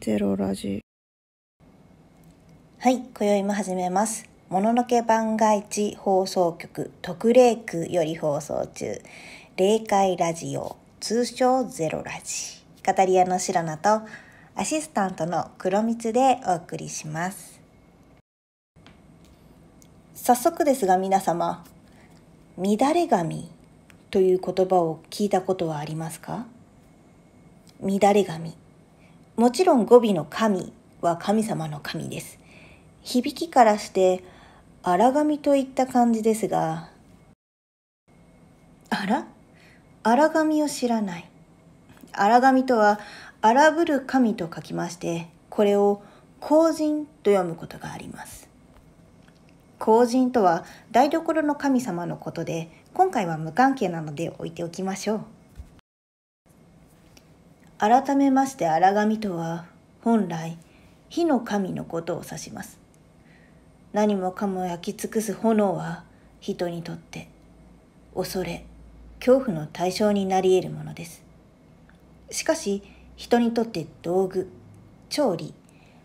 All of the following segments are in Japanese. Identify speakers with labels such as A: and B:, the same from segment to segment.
A: ゼロラジはい今宵も始めますもののけ番外地放送局特例区より放送中霊界ラジオ通称ゼロラジカタリアの白菜とアシスタントの黒光でお送りします早速ですが皆様乱れ髪という言葉を聞いたことはありますか乱れ髪もちろん語尾の神は神様の神です。響きからして荒神といった感じですが、あら荒神を知らない。荒神とは荒ぶる神と書きまして、これを公人と読むことがあります。公人とは台所の神様のことで、今回は無関係なので置いておきましょう。改めまして荒神とは本来火の神のことを指します何もかも焼き尽くす炎は人にとって恐れ恐怖の対象になり得るものですしかし人にとって道具調理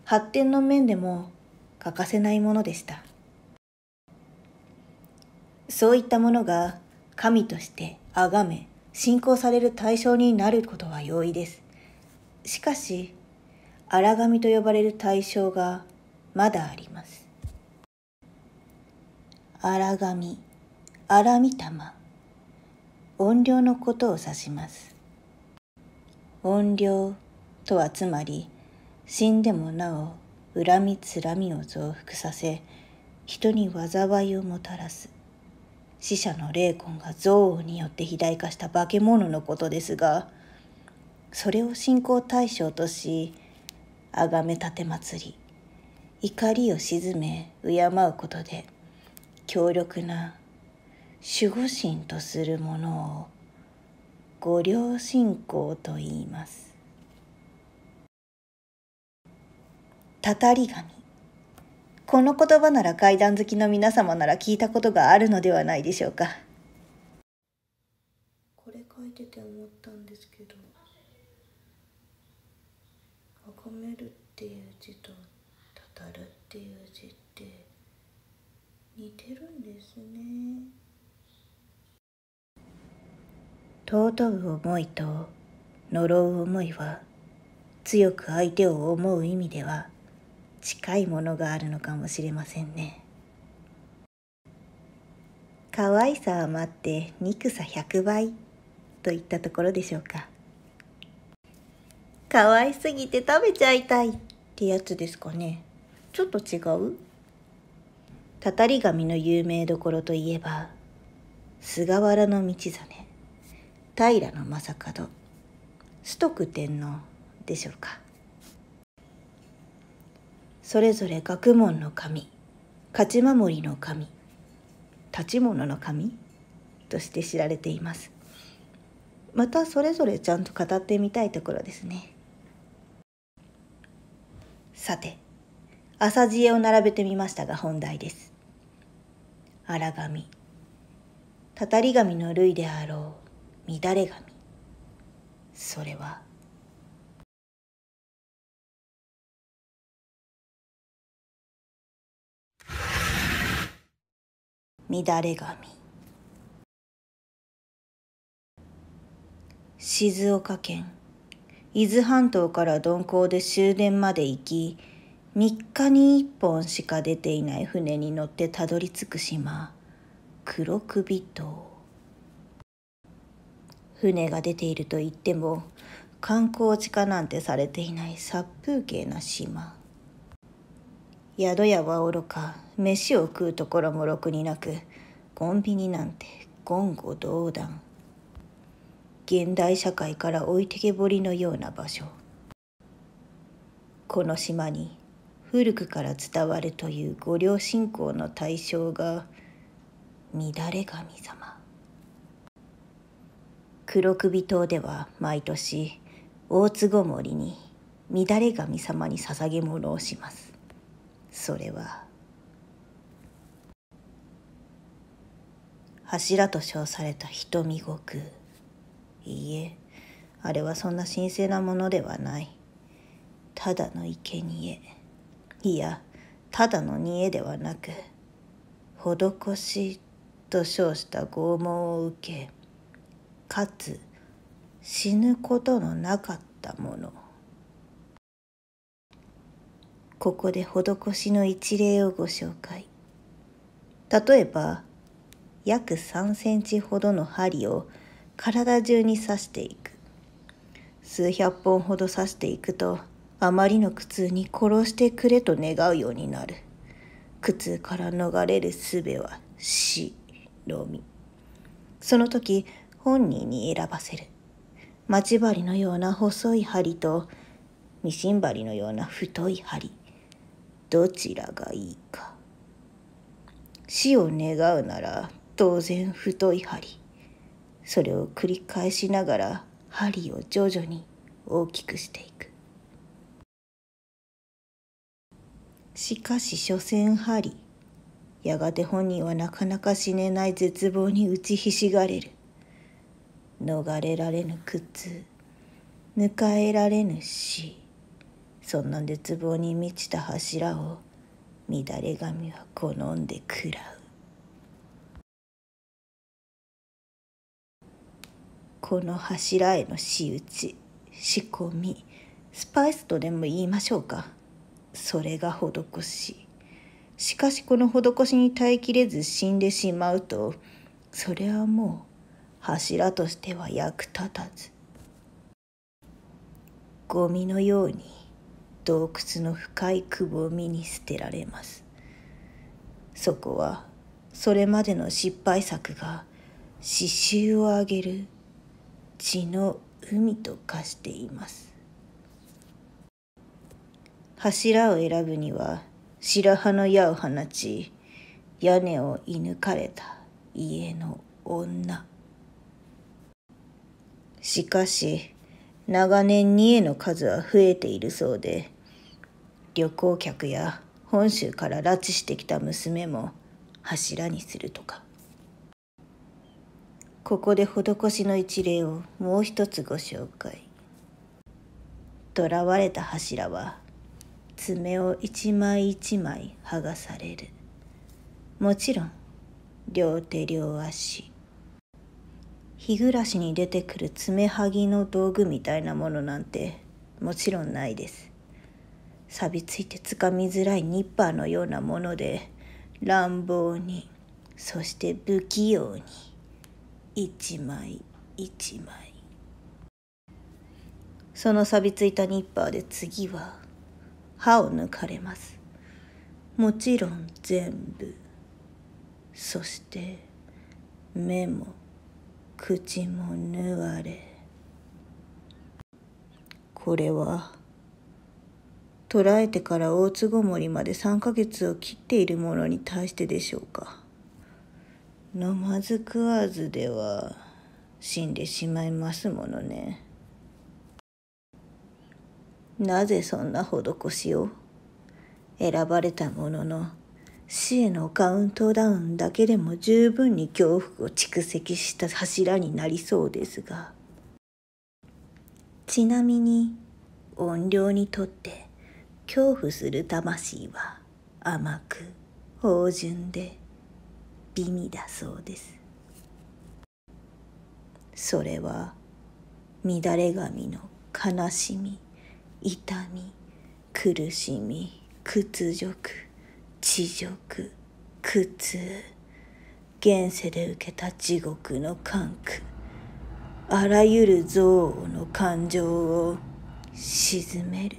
A: 発展の面でも欠かせないものでしたそういったものが神として崇め信仰される対象になることは容易ですしかし荒神と呼ばれる対象がまだあります荒神荒御霊怨霊のことを指します怨霊とはつまり死んでもなお恨みつらみを増幅させ人に災いをもたらす死者の霊魂が憎悪によって肥大化した化け物のことですがそれを信仰対象とし崇めたて祭り怒りを鎮め敬うことで強力な守護神とするものを御領信仰と言いますたたり神この言葉なら階段好きの皆様なら聞いたことがあるのではないでしょうかこれ書いてて思ったんですけど褒めるっていう字とたたるっていう字って似てるんですね尊う思いと呪う思いは強く相手を思う意味では近いものがあるのかもしれませんね可愛さは待って憎さ100倍といったところでしょうか可愛すぎて食べちゃいたいってやつですかねちょっと違うたたり神の有名どころといえば菅原道真平将門須徳天皇でしょうかそれぞれ学問の神勝ち守りの神立ち物の神として知られていますまたそれぞれちゃんと語ってみたいところですねさて、朝知恵を並べてみましたが本題です。荒神たたり神の類であろう乱れ神それは、乱れ神静岡県伊豆半島から鈍行で終電まで行き3日に1本しか出ていない船に乗ってたどり着く島黒首島船が出ていると言っても観光地化なんてされていない殺風景な島宿屋はおろか飯を食うところもろくになくコンビニなんて言語道断現代社会から置いてけぼりのような場所この島に古くから伝わるという御両信仰の対象が乱れ神様黒首島では毎年大坪森に乱れ神様に捧げ物をしますそれは柱と称された瞳悟空いいえあれはそんな神聖なものではないただの生贄いやただのえではなく施しと称した拷問を受けかつ死ぬことのなかったものここで施しの一例をご紹介例えば約3センチほどの針を体中に刺していく数百本ほど刺していくとあまりの苦痛に殺してくれと願うようになる苦痛から逃れる術は死のみその時本人に選ばせる待ち針のような細い針とミシン針のような太い針どちらがいいか死を願うなら当然太い針それを繰り返しながら針を徐々に大きくしていくしかし所詮針やがて本人はなかなか死ねない絶望に打ちひしがれる逃れられぬ苦痛迎えられぬ死そんな絶望に満ちた柱を乱れ髪は好んで食らうこの柱への仕打ち仕込みスパイスとでも言いましょうかそれが施ししかしこの施しに耐えきれず死んでしまうとそれはもう柱としては役立たずゴミのように洞窟の深いくぼみに捨てられますそこはそれまでの失敗作が刺繍をあげる血の海と化しています柱を選ぶには白羽の矢を放ち屋根を射抜かれた家の女しかし長年二重の数は増えているそうで旅行客や本州から拉致してきた娘も柱にするとかここで施しの一例をもう一つご紹介囚われた柱は爪を一枚一枚剥がされるもちろん両手両足日暮らしに出てくる爪はぎの道具みたいなものなんてもちろんないです錆びついてつかみづらいニッパーのようなもので乱暴にそして不器用に。一枚一枚その錆びついたニッパーで次は歯を抜かれますもちろん全部そして目も口も縫われこれは捕らえてから大津ごもりまで3ヶ月を切っているものに対してでしょうか飲まず食わずでは死んでしまいますものね。なぜそんな施しを選ばれたものの死へのカウントダウンだけでも十分に恐怖を蓄積した柱になりそうですがちなみに怨霊にとって恐怖する魂は甘く芳醇で美味だそうですそれは乱れ髪の悲しみ痛み苦しみ屈辱恥辱苦痛現世で受けた地獄の感覚あらゆる憎悪の感情を鎮める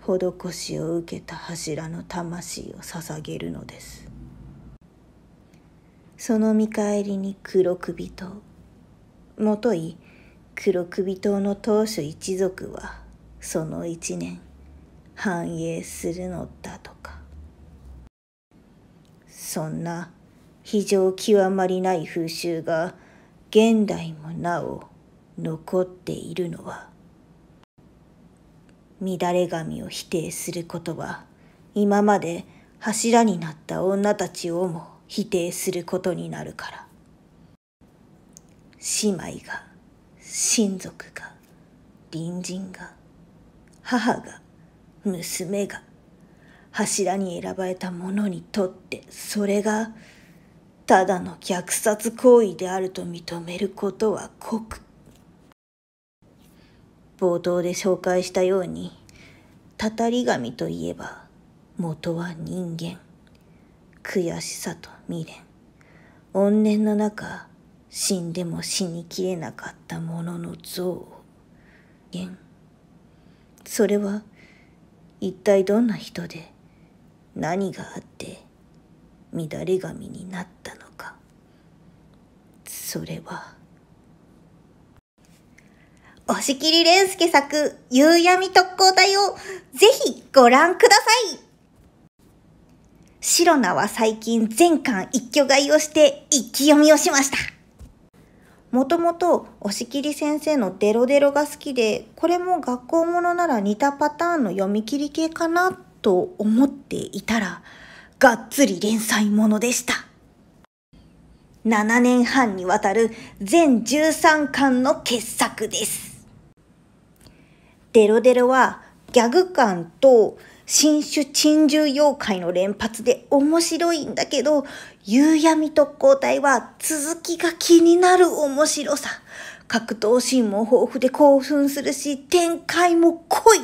A: 施しを受けた柱の魂を捧げるのですその見返りに黒首党もとい黒首党の当主一族はその一年繁栄するのだとかそんな非常極まりない風習が現代もなお残っているのは乱れ髪を否定することは今まで柱になった女たちをも否定することになるから姉妹が親族が隣人が母が娘が柱に選ばれた者にとってそれがただの虐殺行為であると認めることは酷冒頭で紹介したように、たたり神といえば、元は人間。悔しさと未練。怨念の中、死んでも死にきれなかったものの像。現。それは、一体どんな人で、何があって、乱れ髪になったのか。それは。押切蓮介作、夕闇特攻隊をぜひご覧くださいシロナは最近全巻一挙買いをして一気読みをしました。もともと押切先生のデロデロが好きで、これも学校ものなら似たパターンの読み切り系かなと思っていたら、がっつり連載ものでした。7年半にわたる全13巻の傑作です。デロデロはギャグ感と新種珍獣妖怪の連発で面白いんだけど、夕闇特攻隊は続きが気になる面白さ。格闘シーンも豊富で興奮するし、展開も濃い。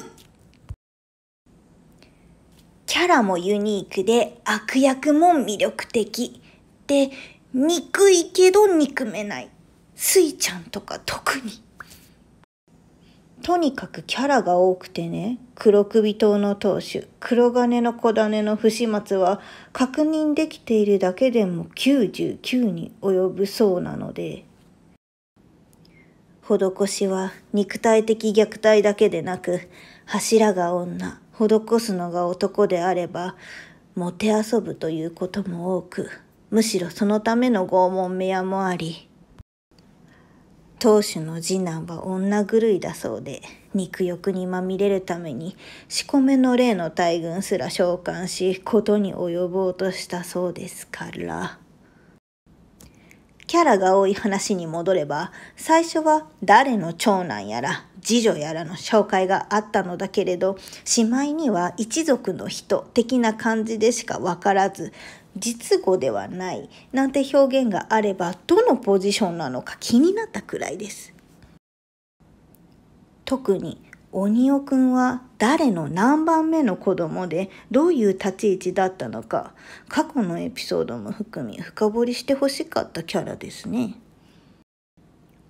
A: キャラもユニークで悪役も魅力的。で、憎いけど憎めない。スイちゃんとか特に。とにかくキャラが多くてね、黒首党の当主黒金の小種の不始末は確認できているだけでも99に及ぶそうなので、施しは肉体的虐待だけでなく、柱が女、施すのが男であれば、もてあそぶということも多く、むしろそのための拷問部屋もあり、当主の次男は女狂いだそうで肉欲にまみれるために仕込めの霊の大軍すら召喚し事に及ぼうとしたそうですからキャラが多い話に戻れば最初は誰の長男やら次女やらの紹介があったのだけれどしまいには一族の人的な感じでしか分からず実語ではないなんて表現があればどのポジションなのか気になったくらいです。特に鬼尾くんは誰の何番目の子供でどういう立ち位置だったのか過去のエピソードも含み深掘りしてほしかったキャラですね。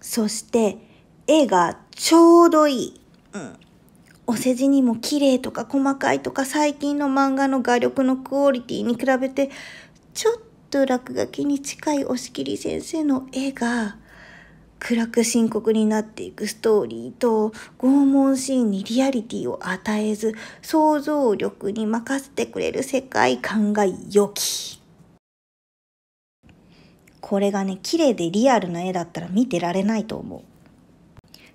A: そして絵がちょうどいい。うん、お世辞にも綺麗とか細かいとか最近の漫画の画力のクオリティに比べてちょっと落書きに近い押切先生の絵が暗く深刻になっていくストーリーと拷問シーンにリアリティを与えず想像力に任せてくれる世界観が良き。これがね、綺麗でリアルな絵だったら見てられないと思う。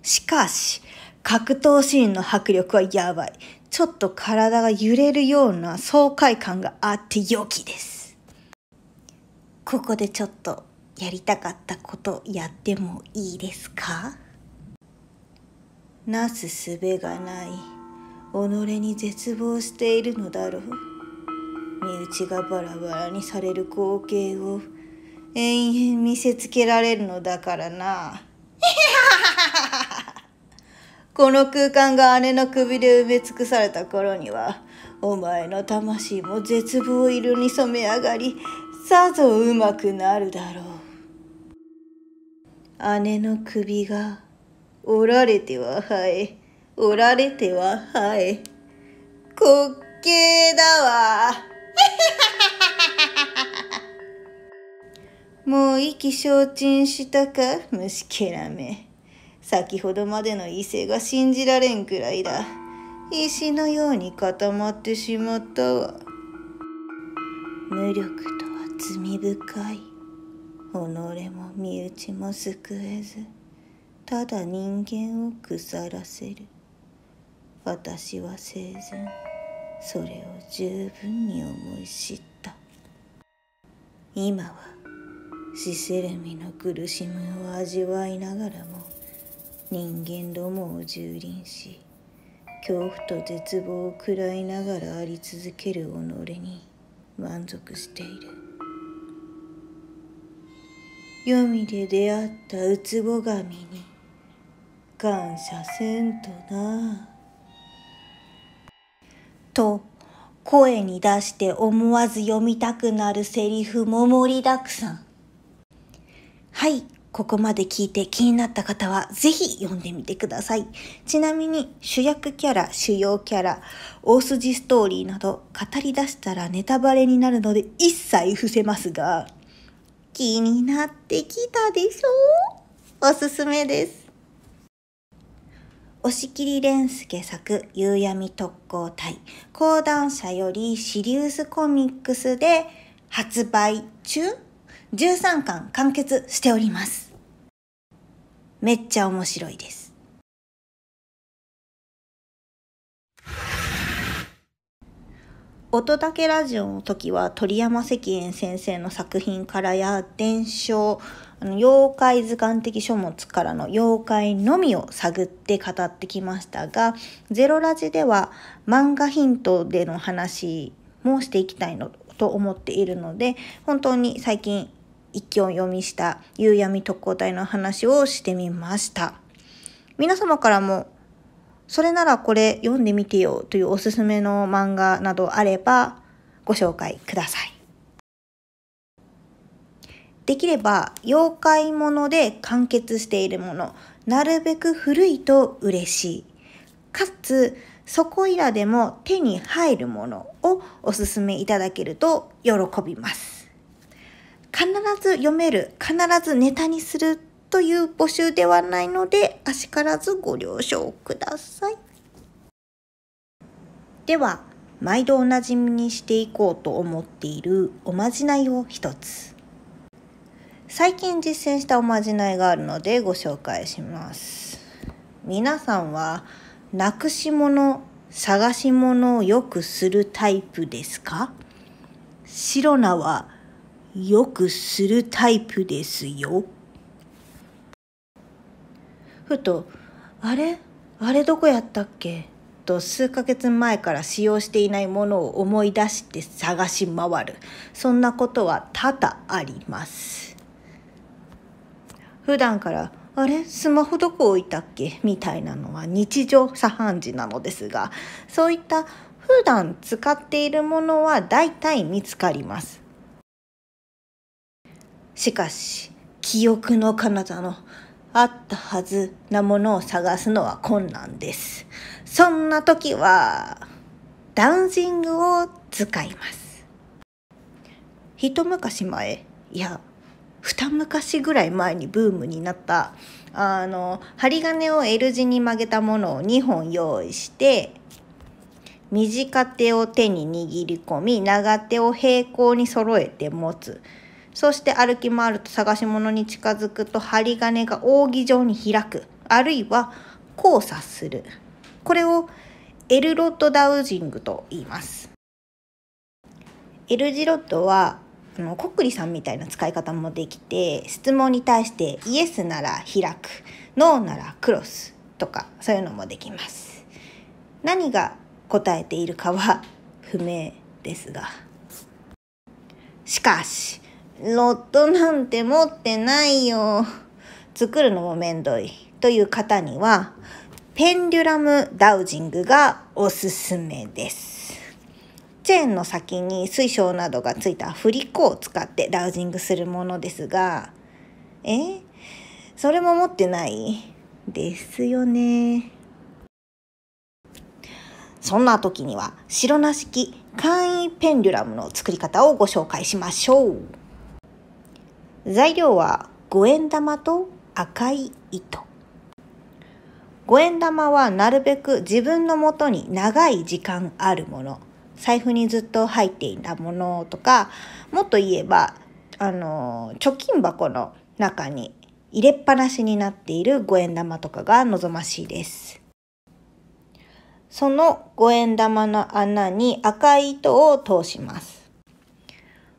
A: しかし、格闘シーンの迫力はやばい。ちょっと体が揺れるような爽快感があって良きです。ここでちょっとやりたかったことやってもいいですかなすすべがない己に絶望しているのだろう身内がバラバラにされる光景を延々見せつけられるのだからな。この空間が姉の首で埋め尽くされた頃には、お前の魂も絶望色に染め上がり、さぞうまくなるだろう。姉の首が、折られては生え、折られては生え、滑稽だわ。もう意気消沈したか虫けらめ。先ほどまでの異性が信じられんくらいだ。石のように固まってしまったわ。無力とは罪深い。己も身内も救えず、ただ人間を腐らせる。私は生前、それを十分に思い知った。今はシセれミの苦しみを味わいながらも人間どもを蹂躙し恐怖と絶望を喰らいながらあり続ける己に満足している黄泉で出会ったウツボ神に感謝せんとなと声に出して思わず読みたくなるセリフも盛りだくさんはいここまで聞いて気になった方はぜひ読んでみてください。ちなみに主役キャラ、主要キャラ、大筋ストーリーなど語り出したらネタバレになるので一切伏せますが、気になってきたでしょおすすめです。押切蓮介作夕闇特攻隊講談社よりシリウスコミックスで発売中13巻完結しております。めっちゃ面白いです。音だけラジオの時は鳥山石燕先生の作品からや伝承あの妖怪図鑑的書物からの妖怪のみを探って語ってきましたが「ゼロラジ」では漫画ヒントでの話もしていきたいのと思っているので本当に最近一挙読みした夕闇特攻隊の話をしてみました。皆様からもそれならこれ読んでみてよというおすすめの漫画などあればご紹介ください。できれば妖怪もので完結しているもの、なるべく古いと嬉しい。かつ、そこいらでも手に入るものをおすすめいただけると喜びます。必ず読める、必ずネタにするという募集ではないので、あしからずご了承ください。では、毎度おなじみにしていこうと思っているおまじないを一つ。最近実践したおまじないがあるのでご紹介します。皆さんは、なくし物、探し物をよくするタイプですか白ロはよくするタイプですよ。ふと、あれあれどこやったっけと数ヶ月前から使用していないものを思い出して探し回る。そんなことは多々あります。普段からあれスマホどこ置いたっけみたいなのは日常茶飯事なのですがそういった普段使っているものは大体見つかりますしかし、記憶の彼方のあったはずなものを探すのは困難です。そんな時は、ダウンシングを使います。一昔前、いや、二昔ぐらい前にブームになったあの針金を L 字に曲げたものを2本用意して短手を手に握り込み長手を平行に揃えて持つそして歩き回ると探し物に近づくと針金が扇状に開くあるいは交差するこれをエルロットダウジングと言いますエルジロットはあのコックリさんみたいな使い方もできて質問に対してイエスなら開くノーならクロスとかそういうのもできます何が答えているかは不明ですがしかしロットなんて持ってないよ。作るのもめんどい。という方には、ペンデュラムダウジングがおすすめです。チェーンの先に水晶などがついた振り子を使ってダウジングするものですが、えそれも持ってないですよね。そんな時には白なしき簡易ペンデュラムの作り方をご紹介しましょう。材料は五円玉と赤い糸。五円玉はなるべく自分のもとに長い時間あるもの。財布にずっと入っていたものとか、もっと言えば、あの、貯金箱の中に入れっぱなしになっている五円玉とかが望ましいです。その五円玉の穴に赤い糸を通します。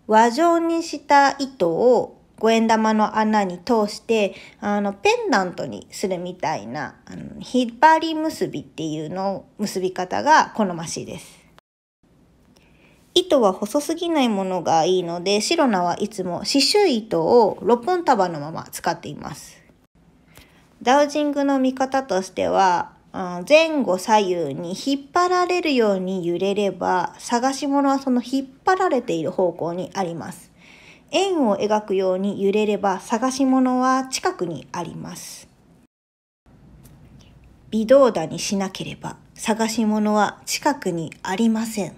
A: 輪状にした糸を五円玉の穴に通して、あの、ペンダントにするみたいな、あの、引っ張り結びっていうの結び方が好ましいです。糸は細すぎないものがいいので、シロナはいつも刺繍糸を6本束のまま使っています。ダウジングの見方としては、前後左右に引っ張られるように揺れれば、探し物はその引っ張られている方向にあります。円を描くように揺れれば探し物は近くにあります。微動だにしなければ探し物は近くにありません。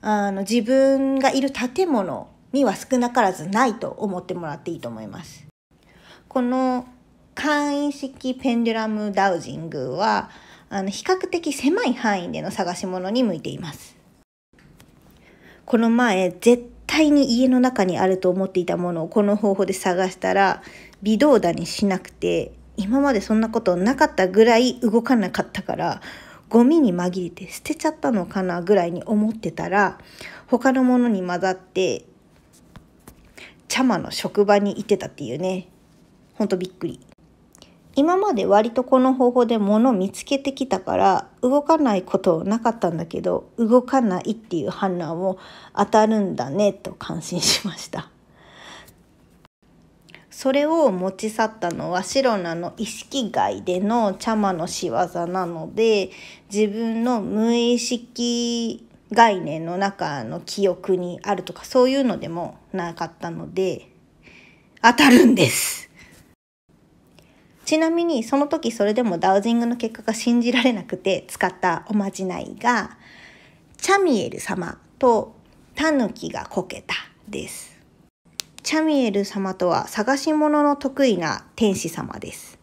A: あの自分がいる建物には少なからずないと思ってもらっていいと思います。この簡易式ペンデュラムダウジングはあの比較的狭い範囲での探し物に向いています。この前絶対に家の中にあると思っていたものをこの方法で探したら微動だにしなくて今までそんなことなかったぐらい動かなかったからゴミに紛れて捨てちゃったのかなぐらいに思ってたら他のものに混ざってチャマの職場に行ってたっていうねほんとびっくり。今まで割とこの方法で物見つけてきたから動かないことなかったんだけど動かないっていう判断を当たるんだねと感心しましたそれを持ち去ったのはシロナの意識外でのチ魔の仕業なので自分の無意識概念の中の記憶にあるとかそういうのでもなかったので当たるんですちなみにその時それでもダウジングの結果が信じられなくて使ったおまじないが、チャミエル様とタヌキがこけたです。チャミエル様とは探し物の得意な天使様です。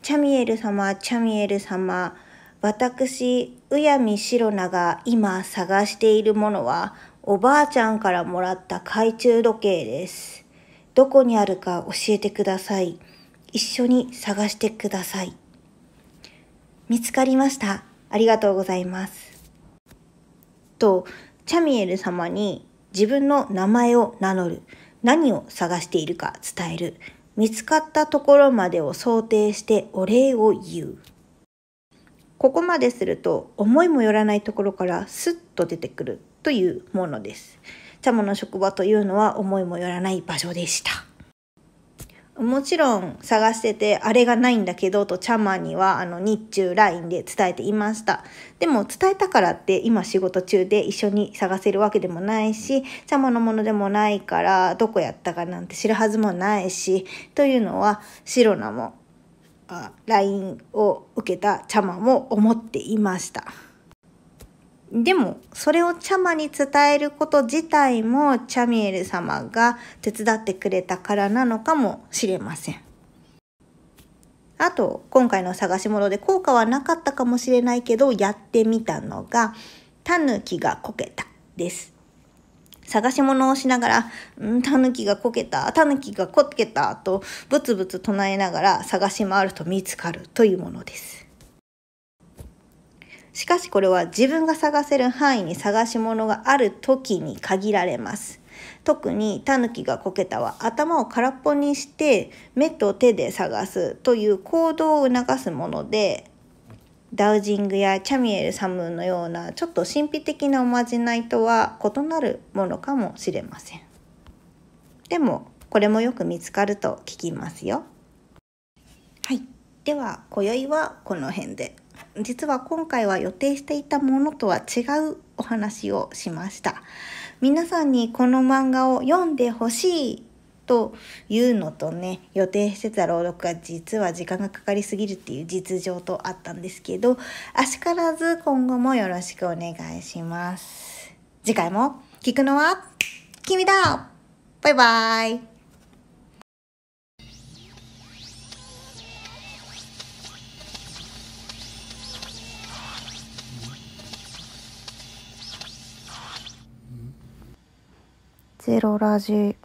A: チャミエル様、チャミエル様、私、うやみしろなが今探しているものは、おばあちゃんからもらった懐中時計です。どこにあるか教えてください。一緒に探してください。見つかりました。ありがとうございます。と、チャミエル様に自分の名前を名乗る、何を探しているか伝える、見つかったところまでを想定してお礼を言う。ここまですると思いもよらないところからスッと出てくるというものです。チャモの職場というのは思いもよらない場所でした。もちろん探してて、あれがないんだけどと、チャマには、あの、日中 LINE で伝えていました。でも、伝えたからって、今仕事中で一緒に探せるわけでもないし、チャマのものでもないから、どこやったかなんて知るはずもないし、というのは、シロナも、LINE を受けたチャマも思っていました。でも、それをチャマに伝えること自体もチャミエル様が手伝ってくれたからなのかもしれません。あと、今回の探し物で効果はなかったかもしれないけど、やってみたのが、タヌキがこけたです。探し物をしながら、んタヌキがこけた、タヌキがこけたと、ブツブツ唱えながら探し回ると見つかるというものです。しかしこれは自分が探せる範囲に探し物がある時に限られます。特にタヌキがこけたは頭を空っぽにして目と手で探すという行動を促すものでダウジングやチャミエル・サムのようなちょっと神秘的なおまじないとは異なるものかもしれません。でもこれもよく見つかると聞きますよ。はい。では今宵はこの辺で。実は今回は予定していたものとは違うお話をしました。皆さんにこの漫画を読んでほしいというのとね予定してた朗読が実は時間がかかりすぎるっていう実情とあったんですけどあしからず今後もよろしくお願いします次回も聞くのは君だバイバイゼロラジ